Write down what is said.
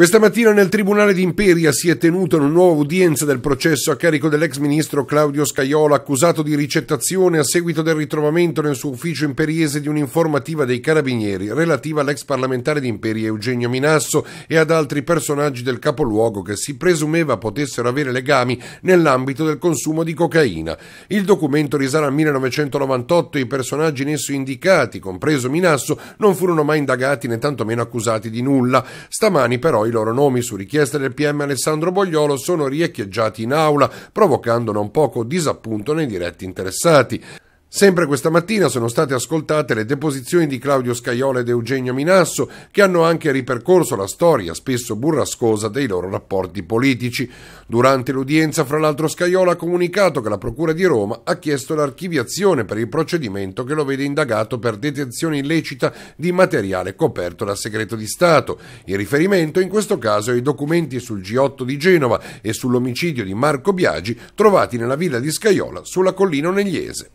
Questa mattina nel Tribunale di Imperia si è tenuta una nuova udienza del processo a carico dell'ex ministro Claudio Scaiola, accusato di ricettazione a seguito del ritrovamento nel suo ufficio imperiese di un'informativa dei carabinieri relativa all'ex parlamentare di Imperia Eugenio Minasso e ad altri personaggi del capoluogo che si presumeva potessero avere legami nell'ambito del consumo di cocaina. Il documento risale al 1998 e i personaggi in esso indicati, compreso Minasso, non furono mai indagati né tantomeno accusati di nulla. Stamani però i loro nomi, su richiesta del PM Alessandro Bogliolo, sono riecheggiati in aula, provocando non poco disappunto nei diretti interessati. Sempre questa mattina sono state ascoltate le deposizioni di Claudio Scaiola ed Eugenio Minasso, che hanno anche ripercorso la storia, spesso burrascosa, dei loro rapporti politici. Durante l'udienza, fra l'altro, Scaiola ha comunicato che la Procura di Roma ha chiesto l'archiviazione per il procedimento che lo vede indagato per detenzione illecita di materiale coperto da segreto di Stato. Il riferimento in questo caso ai documenti sul G8 di Genova e sull'omicidio di Marco Biagi trovati nella villa di Scaiola sulla collina Negliese.